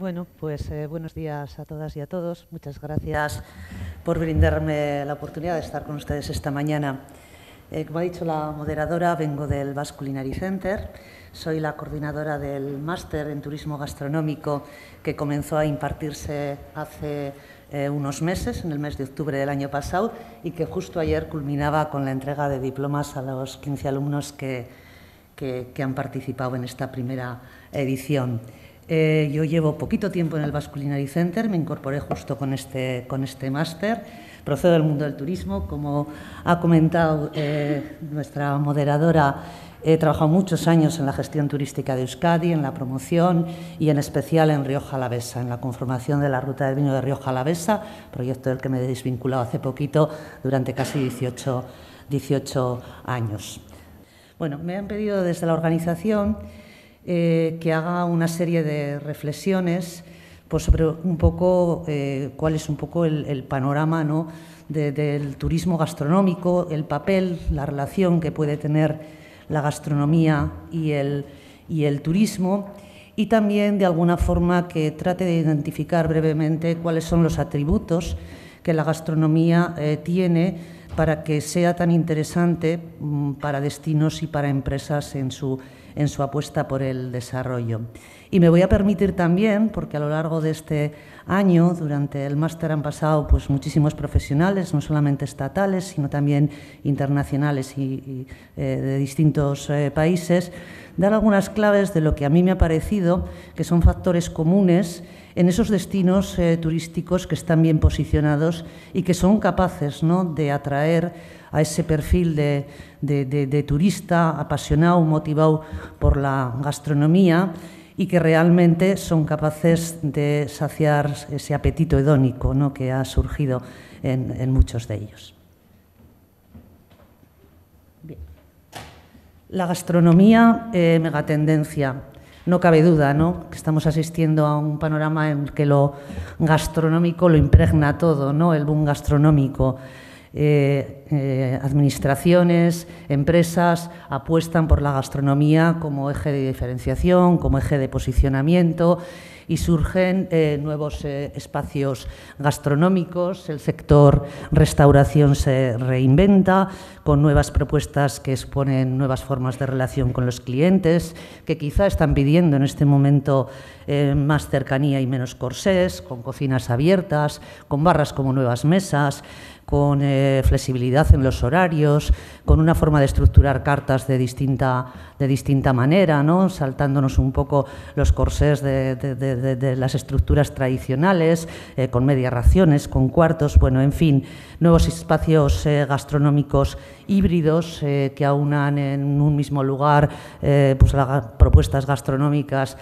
Bueno, pues eh, buenos días a todas y a todos. Muchas gracias por brindarme la oportunidad de estar con ustedes esta mañana. Eh, como ha dicho la moderadora, vengo del Basque Center. Soy la coordinadora del máster en turismo gastronómico que comenzó a impartirse hace eh, unos meses, en el mes de octubre del año pasado, y que justo ayer culminaba con la entrega de diplomas a los 15 alumnos que, que han participado en esta primera edición. Eh, yo llevo poquito tiempo en el Vasculinary Center, me incorporé justo con este, este máster. Procedo del mundo del turismo, como ha comentado eh, nuestra moderadora, he trabajado muchos años en la gestión turística de Euskadi, en la promoción y en especial en Rioja Alavesa, en la conformación de la ruta del vino de Rioja Alavesa, proyecto del que me he desvinculado hace poquito durante casi 18, 18 años. Bueno, me han pedido desde la organización eh, que haga una serie de reflexiones pues, sobre un poco eh, cuál es un poco el, panorama del turismo gastronómico, el papel, la relación que puede tener la gastronomía y el, y el turismo y también de alguna forma que trate de identificar brevemente cuáles son los atributos que la gastronomía eh, tiene para que sea tan interesante mm, para destinos y para empresas en su, apuesta por el desarrollo. Y me voy a permitir también, porque a lo largo de este año, durante el máster han pasado pues, muchísimos profesionales, no solamente estatales, sino también internacionales y, eh, de distintos eh, países, dar algunas claves de lo que a mí me ha parecido que son factores comunes en esos destinos eh, turísticos que están bien posicionados y que son capaces de atraer a ese perfil de, turista apasionado, motivado por la gastronomía y que realmente son capaces de saciar ese apetito hedónico que ha surgido en, muchos de ellos. La gastronomía, eh, megatendencia no cabe duda que estamos asistiendo a un panorama en el que lo gastronómico lo impregna todo, ¿no? el boom gastronómico. Eh, eh, administraciones, empresas apuestan por la gastronomía como eje de diferenciación, como eje de posicionamiento y surgen eh, nuevos eh, espacios gastronómicos, el sector restauración se reinventa con nuevas propuestas que exponen nuevas formas de relación con los clientes, que quizá están pidiendo en este momento eh, más cercanía y menos corsés, con cocinas abiertas, con barras como nuevas mesas, con eh, flexibilidad en los horarios, con una forma de estructurar cartas de distinta, de distinta manera, ¿no? saltándonos un poco los corsés de, las estructuras tradicionales, eh, con medias raciones, con cuartos, bueno, en fin, nuevos espacios eh, gastronómicos híbridos que aunan en un mismo lugar pues, propuestas gastronómicas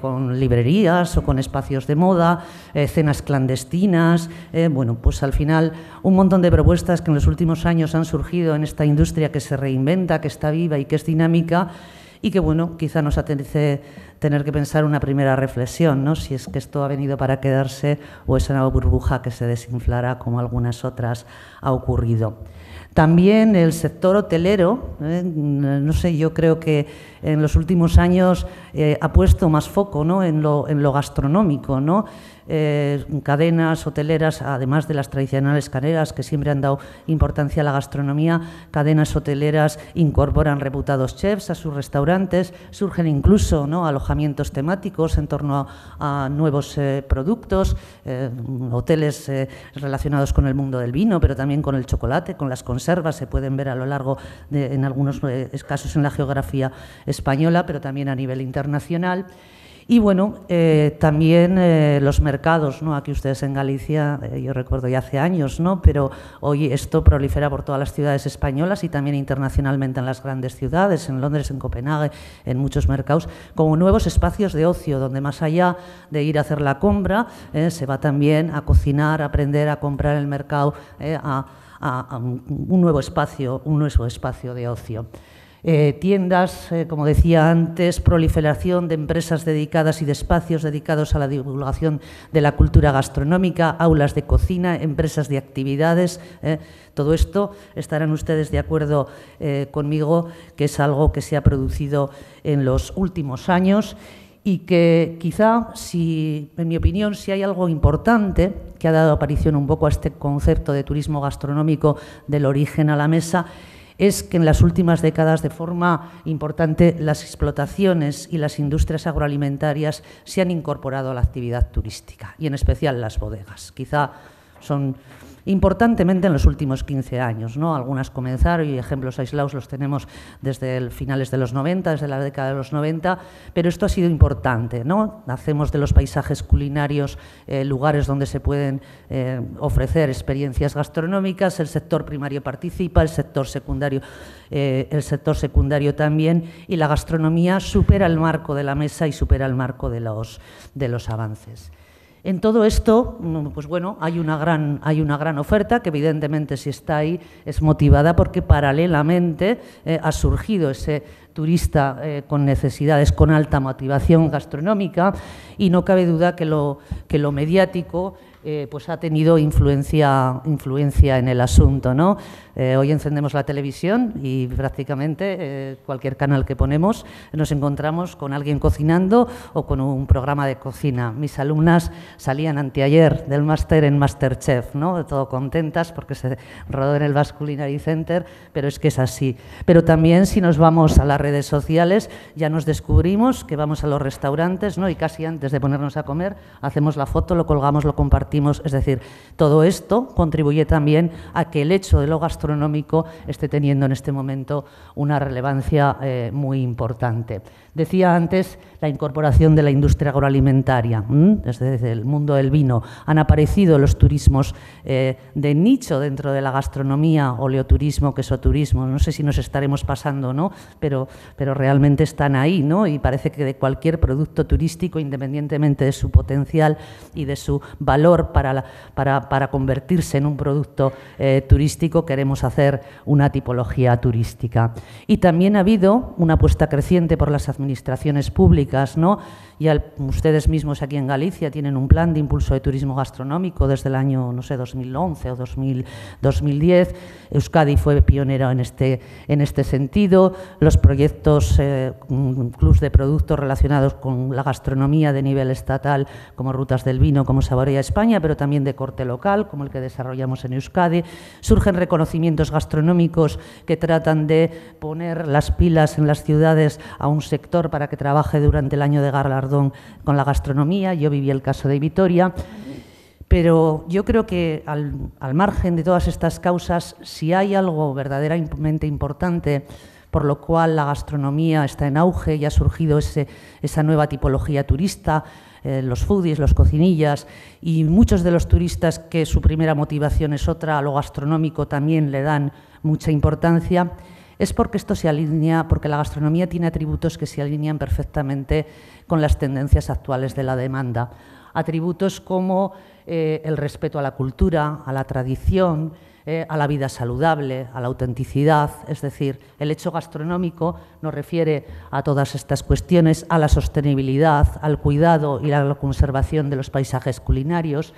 con librerías o con espacios de moda, cenas clandestinas, bueno, pues al final un montón de propuestas que en los últimos años han surgido en esta industria que se reinventa, que está viva y que es dinámica y que, bueno, quizá nos atendice tener que pensar una primera reflexión, ¿no? si es que esto ha venido para quedarse o es una burbuja que se desinflará como algunas otras ha ocurrido. También el sector hotelero, ¿eh? no sé, yo creo que en los últimos años eh, ha puesto más foco en, lo, en, lo, gastronómico, ¿no? Eh, cadenas hoteleras, además de las tradicionales caneras que siempre han dado importancia a la gastronomía, cadenas hoteleras incorporan reputados chefs a sus restaurantes, surgen incluso ¿no? alojamientos temáticos en torno a, nuevos eh, productos, eh, hoteles relacionados con el mundo del vino, pero también con el chocolate, con las conservas, se pueden ver a lo largo, de, en algunos casos en la geografía española, pero también a nivel internacional. Y bueno, eh, también eh, los mercados, ¿no? Aquí ustedes en Galicia, eh, yo recuerdo ya hace años, ¿no? Pero hoy esto prolifera por todas las ciudades españolas y también internacionalmente en las grandes ciudades, en Londres, en Copenhague, en muchos mercados, como nuevos espacios de ocio, donde más allá de ir a hacer la compra, se va también a cocinar, a aprender, a comprar el mercado, a, a un nuevo espacio, un nuevo espacio de ocio. Eh, tiendas, eh, como decía antes, proliferación de empresas dedicadas y de espacios dedicados a la divulgación de la cultura gastronómica, aulas de cocina, empresas de actividades. Eh. todo esto estarán ustedes de acuerdo conmigo que es algo que se ha producido en los últimos años y que quizá, si, en mi opinión, si hay algo importante que ha dado aparición un poco a este concepto de turismo gastronómico del origen a la mesa, es que en las últimas décadas, de forma importante, las explotaciones y las industrias agroalimentarias se han incorporado a la actividad turística, y en especial las bodegas. Quizá son importantemente en los últimos 15 años. Algunas comenzaron y ejemplos aislados los tenemos desde finales de los 90, desde la década de los 90, pero esto ha sido importante. ¿no? Hacemos de los paisajes culinarios eh, lugares donde se pueden eh, ofrecer experiencias gastronómicas, el sector primario participa, el sector secundario, eh, el sector secundario también, y la gastronomía supera el marco de la mesa y supera el marco de los avances. En todo esto, mm, pues bueno, hay una gran, hay una gran oferta que evidentemente si está ahí es motivada porque paralelamente eh, ha surgido ese turista eh, con necesidades, con alta motivación gastronómica y no cabe duda que lo, que lo mediático eh, pues ha tenido influencia, influencia en el asunto. ¿no? Eh, hoy encendemos la televisión y prácticamente cualquier canal que ponemos nos encontramos con alguien cocinando o con un programa de cocina. Mis alumnas salían anteayer del máster en Masterchef, ¿no? todo contentas porque se rodó en el Vasculinary Center, pero es que es así. Pero también si nos vamos a la redes sociales, ya nos descubrimos que vamos a los restaurantes ¿no? y casi antes de ponernos a comer hacemos la foto, lo colgamos, lo compartimos. Es decir, todo esto contribuye también a que el hecho de lo gastronómico esté teniendo en este momento una relevancia eh, muy importante. Decía antes la incorporación de la industria agroalimentaria, desde el mundo del vino. Han aparecido los turismos eh, de nicho dentro de la gastronomía, oleoturismo, quesoturismo. No sé si nos estaremos pasando o no, pero pero realmente están ahí, ¿no? Y parece que de cualquier producto turístico, independientemente de su potencial y de su valor para, para, convertirse en un producto eh, turístico, queremos hacer una tipología turística. Y también ha habido una apuesta creciente por las administraciones públicas, ¿no? ustedes mismos aquí en Galicia tienen un plan de impulso de turismo gastronómico desde el año, no sé, 2011 o 2010. Euskadi fue pionero en este, en este sentido. Los proyectos, eh, de productos relacionados con la gastronomía de nivel estatal, como Rutas del Vino, como Saborea España, pero también de corte local, como el que desarrollamos en Euskadi. Surgen reconocimientos gastronómicos que tratan de poner las pilas en las ciudades a un sector para que trabaje durante el año de galardón con la gastronomía. Yo viví el caso de Vitoria. Pero yo creo que al margen de todas estas causas, si hay algo verdaderamente importante, por lo cual la gastronomía está en auge y ha surgido ese, esa nueva tipología turista, eh, los foodies, los cocinillas, y muchos de los turistas que su primera motivación es otra, a lo gastronómico también le dan mucha importancia, es porque esto se alinea, porque la gastronomía tiene atributos que se alinean perfectamente con las tendencias actuales de la demanda. Atributos como eh, el respeto a la cultura, a la tradición, eh, a la vida saludable, a la autenticidad, es decir, el hecho gastronómico nos refiere a todas estas cuestiones, a la sostenibilidad, al cuidado y la conservación de los paisajes culinarios,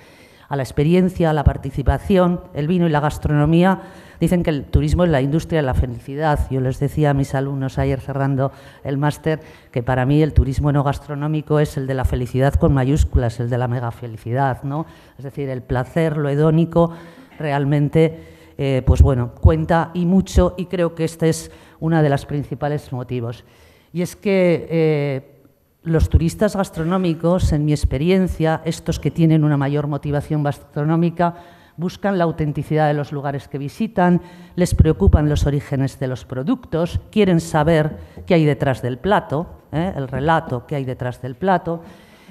a la experiencia, a la participación, el vino y la gastronomía. Dicen que el turismo es la industria de la felicidad. Yo les decía a mis alumnos ayer cerrando el máster que para mí el turismo no gastronómico es el de la felicidad con mayúsculas, el de la mega felicidad, ¿no? Es decir, el placer, lo hedónico, realmente eh, pues bueno, cuenta y mucho y creo que este es uno de los principales motivos. Y es que eh, los turistas gastronómicos, en mi experiencia, estos que tienen una mayor motivación gastronómica, buscan la autenticidad de los lugares que visitan, les preocupan los orígenes de los productos, quieren saber qué hay detrás del plato, ¿eh? el relato que hay detrás del plato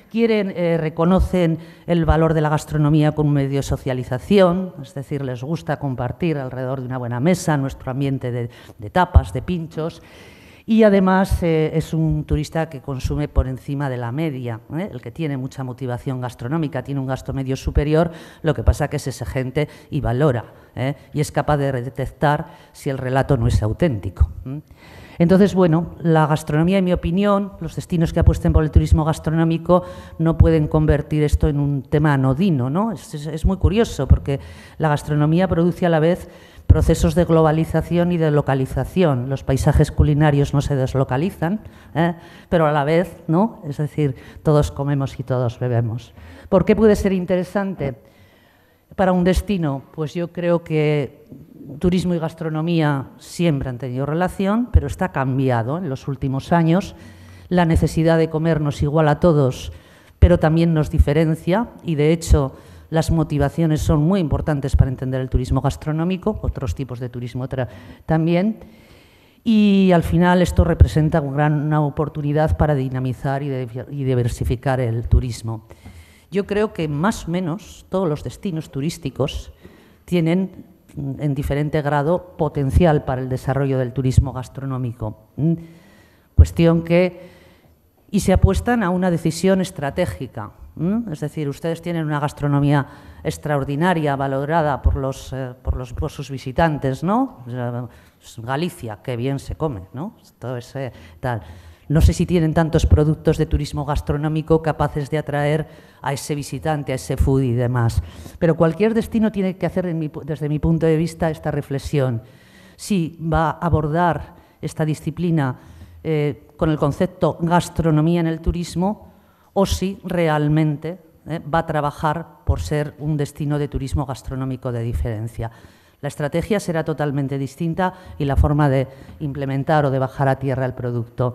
quieren, eh, reconocen el valor de la gastronomía como un medio de socialización, es decir, les gusta compartir alrededor de una buena mesa nuestro ambiente de, tapas, de pinchos. Y además eh, es un turista que consume por encima de la media, ¿eh? el que tiene mucha motivación gastronómica, tiene un gasto medio superior, lo que pasa que es gente y valora, y es capaz de detectar si el relato no es auténtico. Entonces, bueno, la gastronomía, en mi opinión, los destinos que apuesten por el turismo gastronómico no pueden convertir esto en un tema anodino, ¿no? Es, muy curioso porque la gastronomía produce a la vez procesos de globalización y de localización. Los paisajes culinarios no se deslocalizan, ¿eh? pero a la vez, ¿no? Es decir, todos comemos y todos bebemos. ¿Por qué puede ser interesante para un destino? Pues yo creo que turismo y gastronomía siempre han tenido relación, pero está cambiado en los últimos años. La necesidad de comernos igual a todos, pero también nos diferencia y, de hecho, las motivaciones son muy importantes para entender el turismo gastronómico, otros tipos de turismo también. Y al final esto representa una gran oportunidad para dinamizar y, y diversificar el turismo. Yo creo que más o menos todos los destinos turísticos tienen en diferente grado potencial para el desarrollo del turismo gastronómico. ¿Mm? Cuestión que... Y se apuestan a una decisión estratégica. ¿Mm? Es decir, ustedes tienen una gastronomía extraordinaria, valorada por, los, eh, por, los, sus visitantes, ¿no? Galicia, qué bien se come, ¿no? Todo ese tal. No sé si tienen tantos productos de turismo gastronómico capaces de atraer a ese visitante, a ese food y demás. Pero cualquier destino tiene que hacer, desde mi punto de vista, esta reflexión. Si va a abordar esta disciplina eh, con el concepto gastronomía en el turismo o si realmente eh, va a trabajar por ser un destino de turismo gastronómico de diferencia. La estrategia será totalmente distinta y la forma de implementar o de bajar a tierra el producto.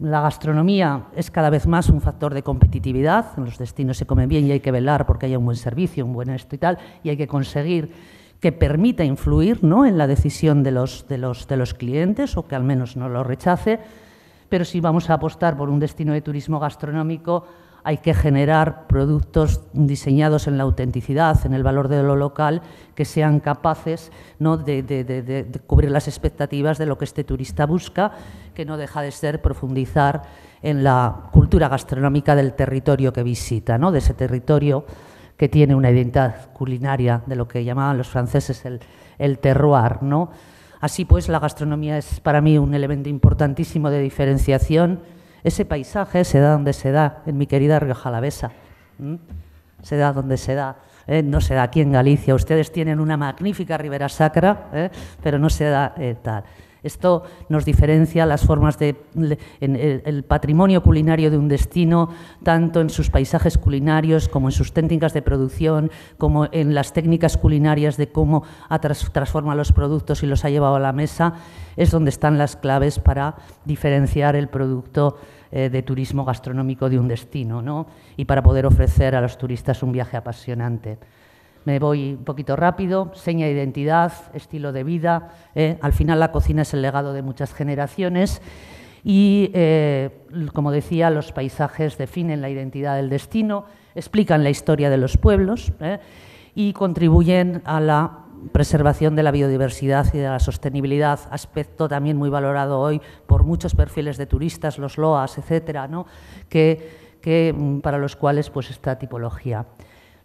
La gastronomía es cada vez más un factor de competitividad. En los destinos se comen bien y hay que velar porque haya un buen servicio, un buen esto y tal, y hay que conseguir que permita influir ¿no? en la decisión de los, de, los, de los clientes o que al menos no lo rechace. Pero si vamos a apostar por un destino de turismo gastronómico, hay que generar productos diseñados en la autenticidad, en el valor de lo local, que sean capaces de, cubrir las expectativas de lo que este turista busca, que no deja de ser profundizar en la cultura gastronómica del territorio que visita, ¿no? de ese territorio que tiene una identidad culinaria de lo que llamaban los franceses el, el terroir. ¿no? Así pues, la gastronomía es para mí un elemento importantísimo de diferenciación ese paisaje se da donde se da, en mi querida Rioja Jalavesa, Se da donde se da. ¿eh? no se da aquí en Galicia. Ustedes tienen una magnífica ribera sacra, ¿eh? pero no se da eh, tal. Esto nos diferencia las formas de en el patrimonio culinario de un destino, tanto en sus paisajes culinarios como en sus técnicas de producción, como en las técnicas culinarias de cómo transforma los productos y los ha llevado a la mesa, es donde están las claves para diferenciar el producto eh, de turismo gastronómico de un destino ¿no? y para poder ofrecer a los turistas un viaje apasionante me voy un poquito rápido, seña de identidad, estilo de vida. Eh, al final la cocina es el legado de muchas generaciones y, eh, como decía, los paisajes definen la identidad del destino, explican la historia de los pueblos eh, y contribuyen a la preservación de la biodiversidad y de la sostenibilidad, aspecto también muy valorado hoy por muchos perfiles de turistas, los LOAS, etcétera, ¿no? que, mm, para los cuales pues, esta tipología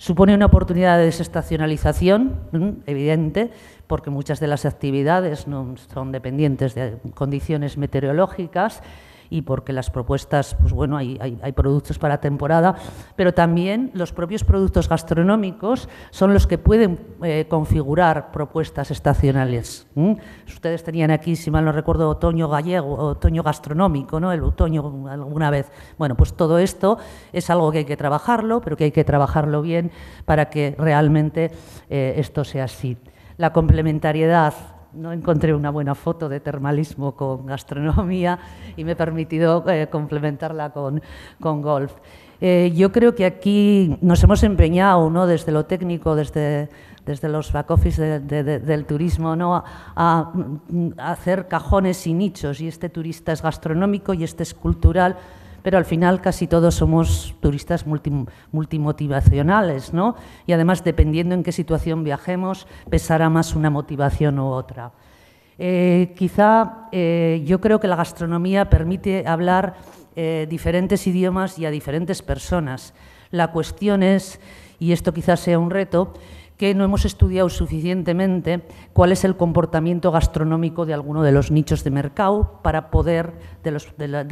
Supone una oportunidad de desestacionalización, evidente, porque muchas de las actividades no son dependientes de condiciones meteorológicas y porque las propuestas, pues bueno, hay, hay, productos para temporada, pero también los propios productos gastronómicos son los que pueden eh, configurar propuestas estacionales. Ustedes tenían aquí, si mal no recuerdo, otoño gallego, otoño gastronómico, ¿no? El otoño alguna vez. Bueno, pues todo esto es algo que hay que trabajarlo, pero que hay que trabajarlo bien para que realmente eh, esto sea así. La complementariedad no encontré una buena foto de termalismo con gastronomía y me he permitido eh, complementarla con, golf. Eh, yo creo que aquí nos hemos empeñado, ¿no? desde lo técnico, desde, desde los back office del turismo, ¿no? a mm, hacer cajones y nichos, y este turista es gastronómico y este es cultural pero al final casi todos somos turistas multimotivacionales, ¿no? Y además, dependiendo en qué situación viajemos, pesará más una motivación u otra. Eh, quizá eh, yo creo que la gastronomía permite hablar eh, diferentes idiomas y a diferentes personas. La cuestión es, y esto quizás sea un reto, que no hemos estudiado suficientemente cuál es el comportamiento gastronómico de alguno de los nichos de mercado para poder, de,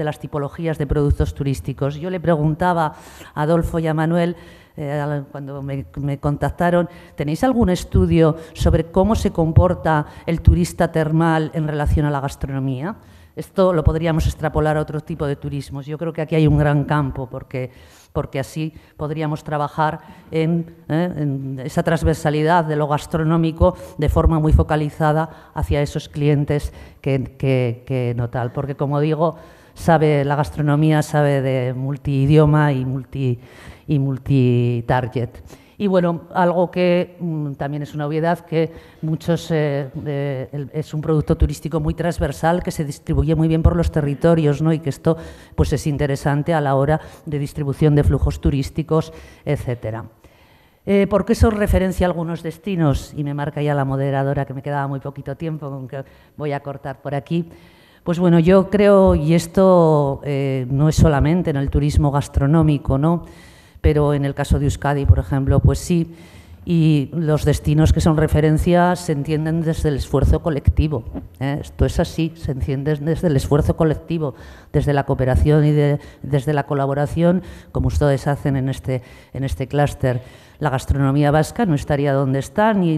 las tipologías de productos turísticos. Yo le preguntaba a Adolfo y a Manuel, eh, cuando me, me, contactaron, ¿tenéis algún estudio sobre cómo se comporta el turista termal en relación a la gastronomía? Esto lo podríamos extrapolar a otro tipo de turismos. Yo creo que aquí hay un gran campo porque, porque así podríamos trabajar en, eh, esa transversalidad de lo gastronómico de forma muy focalizada hacia esos clientes que, que, no tal. Porque, como digo, sabe la gastronomía sabe de multiidioma y multi y multitarget. Y bueno, algo que mm, también es una obviedad, que muchos eh, es un producto turístico muy transversal que se distribuye muy bien por los territorios, ¿no? Y que esto pues es interesante a la hora de distribución de flujos turísticos, etcétera. Porque eh, ¿Por qué referencia algunos destinos? Y me marca ya la moderadora que me quedaba muy poquito tiempo, aunque voy a cortar por aquí. Pues bueno, yo creo, y esto eh, no es solamente en el turismo gastronómico, ¿no? pero en el caso de Euskadi, por ejemplo, pues sí. Y los destinos que son referencias se entienden desde el esfuerzo colectivo. ¿eh? Esto es así, se entienden desde el esfuerzo colectivo, desde la cooperación y desde la colaboración, como ustedes hacen en este, en este clúster la gastronomía vasca no estaría donde está, ni,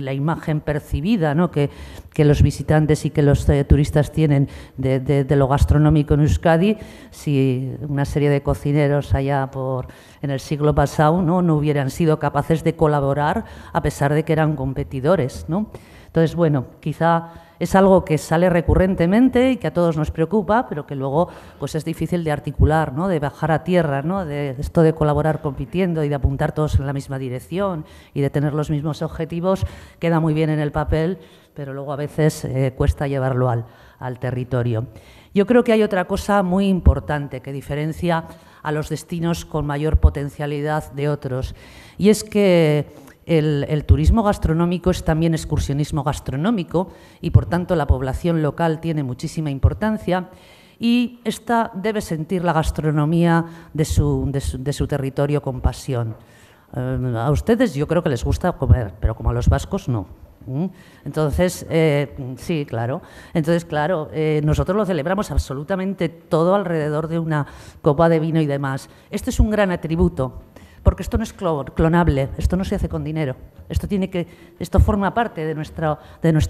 la imagen percibida que, los visitantes y que los eh, turistas tienen de, lo gastronómico en Euskadi, si una serie de cocineros allá por en el siglo pasado ¿no? no hubieran sido capaces de colaborar a pesar de que eran competidores. ¿no? Entonces, bueno, quizá es algo que sale recurrentemente y que a todos nos preocupa, pero que luego pues es difícil de articular, ¿no? de bajar a tierra, ¿no? de esto de colaborar compitiendo y de apuntar todos en la misma dirección y de tener los mismos objetivos, queda muy bien en el papel, pero luego a veces eh, cuesta llevarlo al, al territorio. Yo creo que hay otra cosa muy importante que diferencia a los destinos con mayor potencialidad de otros, y es que el, turismo gastronómico es también excursionismo gastronómico y, por tanto, la población local tiene muchísima importancia y esta debe sentir la gastronomía de su, territorio con pasión. Eh, a ustedes yo creo que les gusta comer, pero como a los vascos no. ¿Mm? Entonces, eh, sí, claro. Entonces, claro, eh, nosotros lo celebramos absolutamente todo alrededor de una copa de vino y demás. Este es un gran atributo porque esto no es clonable, esto no se hace con dinero, esto, tiene que, esto forma parte de nuestro,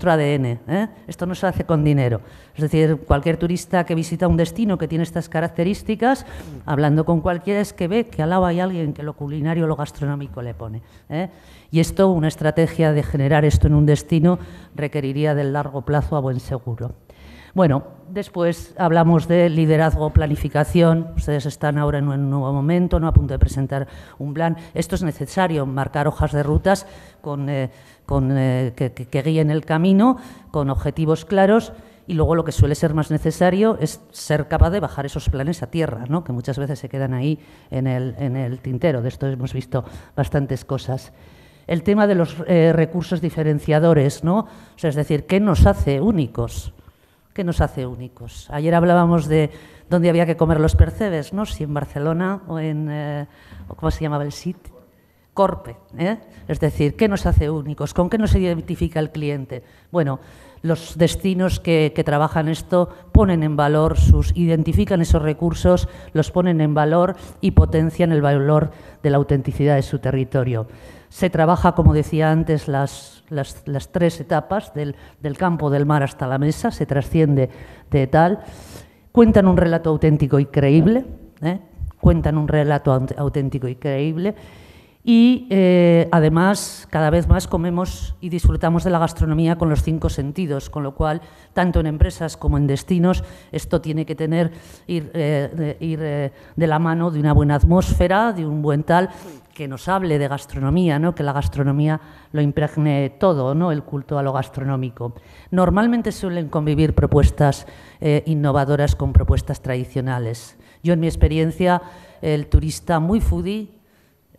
ADN, ¿eh? esto no se hace con dinero. Es decir, cualquier turista que visita un destino que tiene estas características, hablando con cualquiera es que ve que al lado hay alguien que lo culinario, o lo gastronómico le pone. ¿eh? Y esto, una estrategia de generar esto en un destino, requeriría del largo plazo a buen seguro. Bueno, después hablamos de liderazgo, planificación. Ustedes están ahora en un nuevo momento, no a punto de presentar un plan. Esto es necesario, marcar hojas de rutas con, eh, eh, que, guíen el camino, con objetivos claros y luego lo que suele ser más necesario es ser capaz de bajar esos planes a tierra, ¿no? que muchas veces se quedan ahí en el, tintero. De esto hemos visto bastantes cosas. El tema de los eh, recursos diferenciadores, ¿no? es decir, ¿qué nos hace únicos? que nos hace únicos. Ayer hablábamos de dónde había que comer los percebes, ¿no? Si en Barcelona o en, eh, ¿cómo se llamaba el SIT? Corpe, ¿eh? es decir, ¿qué nos hace únicos? ¿Con qué nos identifica el cliente? Bueno, los destinos que, trabajan esto ponen en valor sus, identifican esos recursos, los ponen en valor y potencian el valor de la autenticidad de su territorio. Se trabaja, como decía antes, las las, tres etapas, del, del, campo del mar hasta la mesa, se trasciende de tal. Cuentan un relato auténtico y creíble, ¿eh? cuentan un relato auténtico y creíble y eh, además, cada vez más comemos y disfrutamos de la gastronomía con los cinco sentidos, con lo cual, tanto en empresas como en destinos, esto tiene que tener, ir, eh, eh, de la mano de una buena atmósfera, de un buen tal, que nos hable de gastronomía, ¿no? que la gastronomía lo impregne todo, ¿no? el culto a lo gastronómico. Normalmente suelen convivir propuestas innovadoras con propuestas tradicionales. Yo, en mi experiencia, el turista muy foodie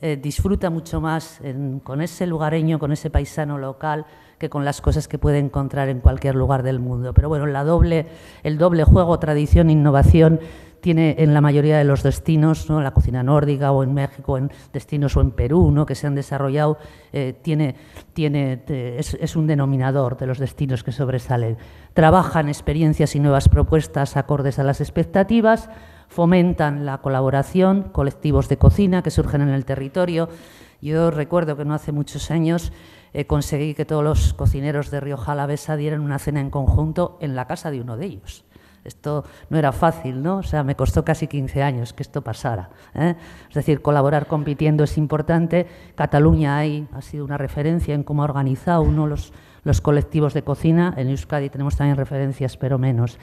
eh, disfruta mucho más con ese lugareño, con ese paisano local, que con las cosas que puede encontrar en cualquier lugar del mundo. Pero bueno, el doble juego, tradición, e innovación, tiene en la mayoría de los destinos, ¿no? la cocina nórdica o en México, en destinos o en Perú, ¿no? que se han desarrollado, eh, tiene, tiene, es, un denominador de los destinos que sobresalen. Trabajan experiencias y nuevas propuestas acordes a las expectativas, fomentan la colaboración, colectivos de cocina que surgen en el territorio. Yo recuerdo que no hace muchos años eh, conseguí que todos los cocineros de Rioja Alavesa dieran una cena en conjunto en la casa de uno de ellos. Esto no era fácil, ¿no? O sea, me costó casi 15 años que esto pasara. ¿eh? Es decir, colaborar compitiendo es importante. Cataluña ha sido una referencia en cómo ha organizado uno los, los colectivos de cocina. En Euskadi tenemos también referencias, pero menos.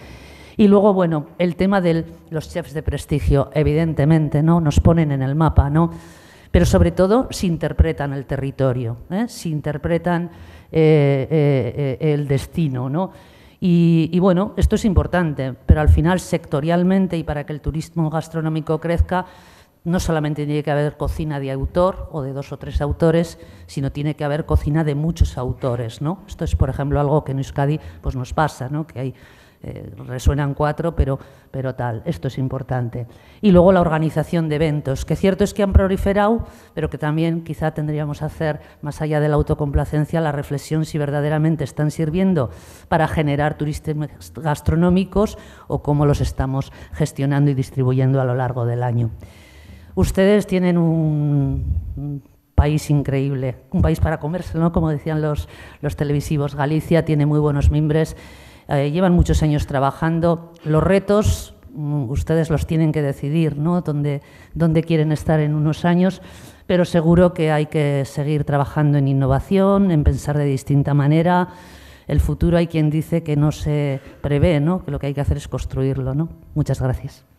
Y luego, bueno, el tema de los chefs de prestigio, evidentemente, ¿no? Nos ponen en el mapa, ¿no? Pero sobre todo, si interpretan el territorio, ¿eh? si interpretan eh, eh, eh, el destino, ¿no? Y, bueno, esto es importante, pero al final sectorialmente y para que el turismo gastronómico crezca, no solamente tiene que haber cocina de autor o de dos o tres autores, sino tiene que haber cocina de muchos autores, ¿no? Esto es, por ejemplo, algo que en Euskadi pues, nos pasa, ¿no? Que hay eh, resuenan cuatro, pero, pero tal, esto es importante. Y luego la organización de eventos, que cierto es que han proliferado, pero que también quizá tendríamos que hacer, más allá de la autocomplacencia, la reflexión si verdaderamente están sirviendo para generar turistas gastronómicos o cómo los estamos gestionando y distribuyendo a lo largo del año. Ustedes tienen un país increíble, un país para comerse, ¿no? como decían los, los televisivos. Galicia tiene muy buenos mimbres eh, llevan muchos años trabajando. Los retos mm, ustedes los tienen que decidir, ¿no? Dónde, dónde quieren estar en unos años, pero seguro que hay que seguir trabajando en innovación, en pensar de distinta manera. El futuro hay quien dice que no se prevé, ¿no? Que lo que hay que hacer es construirlo, ¿no? Muchas gracias.